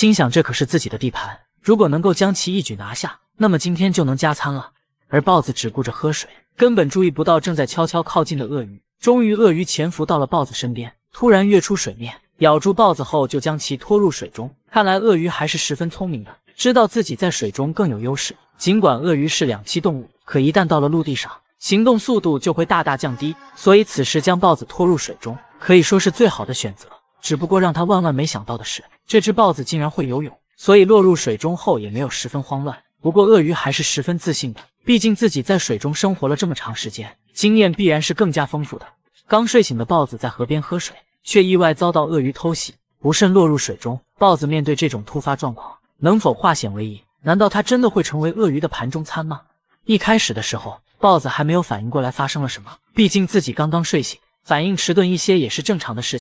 心想这可是自己的地盘，如果能够将其一举拿下，那么今天就能加餐了。而豹子只顾着喝水，根本注意不到正在悄悄靠近的鳄鱼。终于，鳄鱼潜伏到了豹子身边，突然跃出水面，咬住豹子后就将其拖入水中。看来鳄鱼还是十分聪明的，知道自己在水中更有优势。尽管鳄鱼是两栖动物，可一旦到了陆地上，行动速度就会大大降低。所以此时将豹子拖入水中，可以说是最好的选择。只不过让他万万没想到的是，这只豹子竟然会游泳，所以落入水中后也没有十分慌乱。不过鳄鱼还是十分自信的，毕竟自己在水中生活了这么长时间，经验必然是更加丰富的。刚睡醒的豹子在河边喝水，却意外遭到鳄鱼偷袭，不慎落入水中。豹子面对这种突发状况，能否化险为夷？难道它真的会成为鳄鱼的盘中餐吗？一开始的时候，豹子还没有反应过来发生了什么，毕竟自己刚刚睡醒，反应迟钝一些也是正常的事情。